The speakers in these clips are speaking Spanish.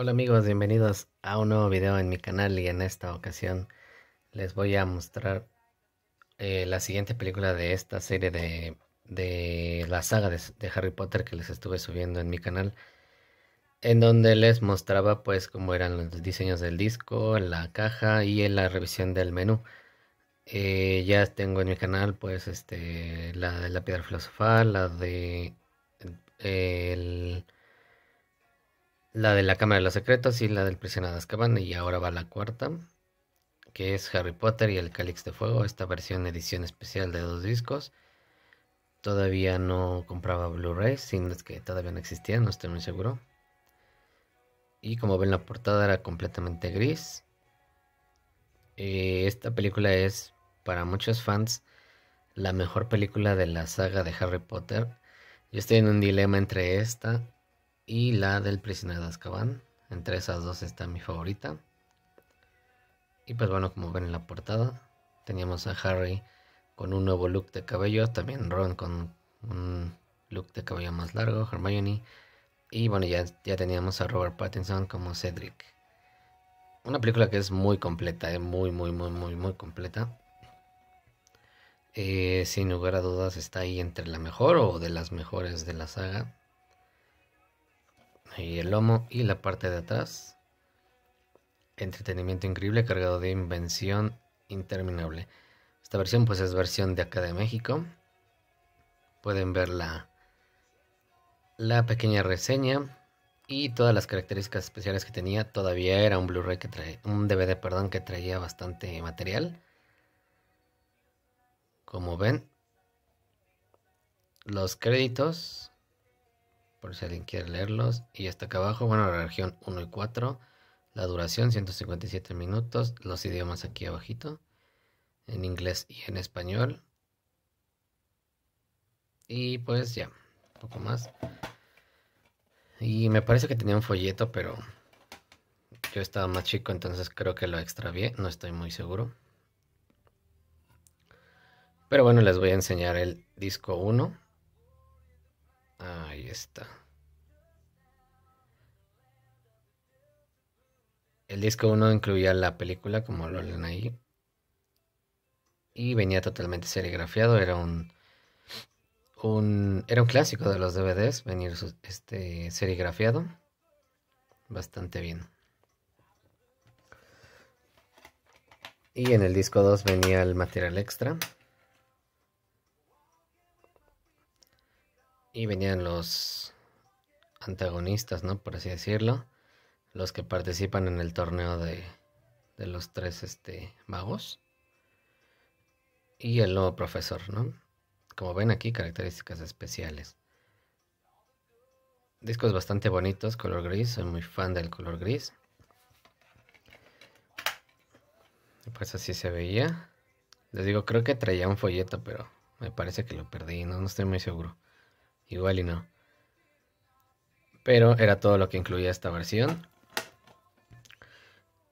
Hola amigos, bienvenidos a un nuevo video en mi canal y en esta ocasión les voy a mostrar eh, la siguiente película de esta serie de, la saga de, Harry Potter que les estuve subiendo en mi canal en donde les mostraba pues cómo eran los diseños del disco, la caja y en la revisión del menú. Eh, ya tengo en mi canal pues este la de la piedra filosofal, la de eh, el la de la Cámara de los Secretos y la del Prisionero de Azkaban. Y ahora va la cuarta, que es Harry Potter y el Cáliz de Fuego. Esta versión edición especial de dos discos. Todavía no compraba Blu-ray, sin que todavía no existía, no estoy muy seguro. Y como ven, la portada era completamente gris. Eh, esta película es, para muchos fans, la mejor película de la saga de Harry Potter. Yo estoy en un dilema entre esta y la del prisionero de Azkaban. Entre esas dos está mi favorita. Y pues bueno, como ven en la portada, teníamos a Harry con un nuevo look de cabello, también Ron con un look de cabello más largo, Hermione. Y bueno, ya, ya teníamos a Robert Pattinson como Cedric. Una película que es muy completa, eh, muy, muy, muy, muy, muy completa. Eh, sin lugar a dudas está ahí entre la mejor o de las mejores de la saga. Ahí el lomo y la parte de atrás. Entretenimiento increíble cargado de invención interminable. Esta versión pues es versión de acá de México. Pueden ver la, pequeña reseña y todas las características especiales que tenía. Todavía era un Blu-ray que trae, un DVD, perdón, que traía bastante material. Como ven, los créditos por si alguien quiere leerlos. Y hasta acá abajo, bueno, la región 1 y 4, la duración 157 minutos, los idiomas aquí abajito, en inglés y en español. Y pues ya, un poco más. Y me parece que tenía un folleto, pero yo estaba más chico, entonces creo que lo extravié, no estoy muy seguro. Pero bueno, les voy a enseñar el disco 1. El disco 1 incluía la película, como lo ven ahí. Y venía totalmente serigrafiado. Era un, un, era un clásico de los DVDs, venir este, serigrafiado. Bastante bien. Y en el disco 2 venía el material extra. Y venían los antagonistas, ¿no? Por así decirlo. Los que participan en el torneo de, los tres este, magos. Y el nuevo profesor, ¿no? Como ven aquí, características especiales. Discos bastante bonitos, color gris. Soy muy fan del color gris. Pues así se veía. Les digo, creo que traía un folleto, pero me parece que lo perdí. No, no estoy muy seguro. Igual y no. Pero era todo lo que incluía esta versión.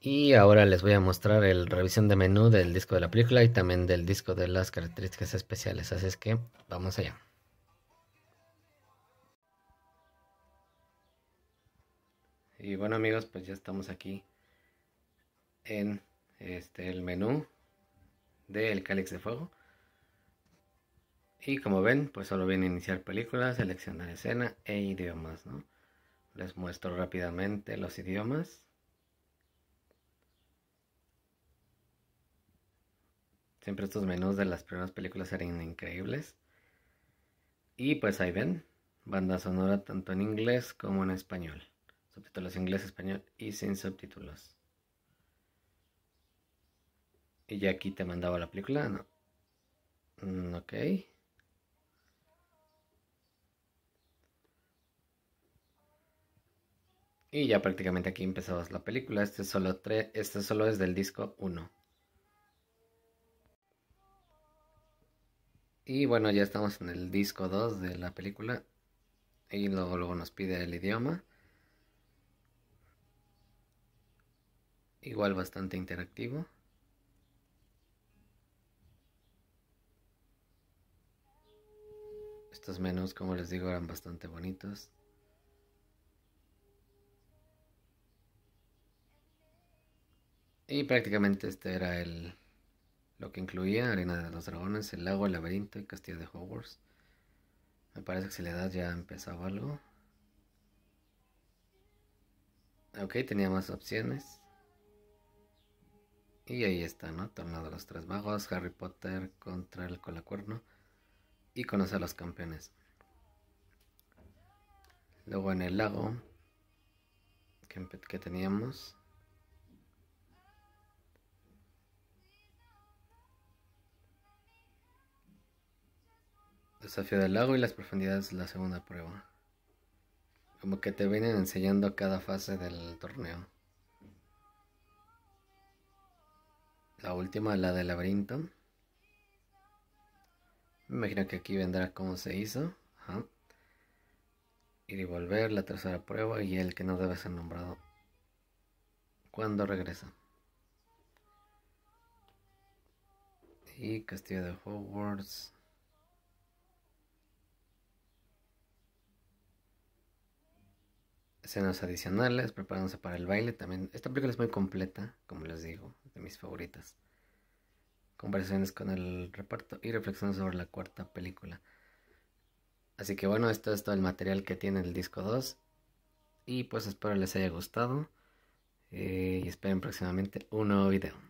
Y ahora les voy a mostrar el revisión de menú del disco de la película y también del disco de las características especiales. Así es que vamos allá. Y bueno amigos, pues ya estamos aquí en este, el menú del Calix de Fuego. Y como ven, pues solo viene iniciar película, seleccionar escena e idiomas, ¿no? Les muestro rápidamente los idiomas. Siempre estos menús de las primeras películas eran increíbles. Y pues ahí ven, banda sonora tanto en inglés como en español. Subtítulos inglés, español y sin subtítulos. Y ya aquí te mandaba la película, ¿no? Mm, ok. Y ya prácticamente aquí empezamos la película. Este, este solo, es del disco 1. Y bueno, ya estamos en el disco 2 de la película. Y luego nos pide el idioma. Igual bastante interactivo. Estos menús, como les digo, eran bastante bonitos. Y prácticamente este era el lo que incluía Arena de los Dragones, el lago, el laberinto y castillo de Hogwarts. Me parece que si le da ya empezado algo. Ok, tenía más opciones. Y ahí está, ¿no? Tornado de los Tres Magos, Harry Potter contra el Colacuerno y conocer a los campeones. Luego en el lago que, que teníamos, Desafío del lago y las profundidades la segunda prueba. Como que te vienen enseñando cada fase del torneo. La última, la del laberinto. Me imagino que aquí vendrá cómo se hizo. Ir y volver, la tercera prueba y el que no debe ser nombrado. Cuando regresa. Y Castillo de Hogwarts. escenas adicionales, preparándose para el baile también. Esta película es muy completa, como les digo, de mis favoritas. Conversaciones con el reparto y reflexiones sobre la cuarta película. Así que bueno, esto es todo el material que tiene el disco 2. Y pues espero les haya gustado. Eh, y esperen próximamente un nuevo video.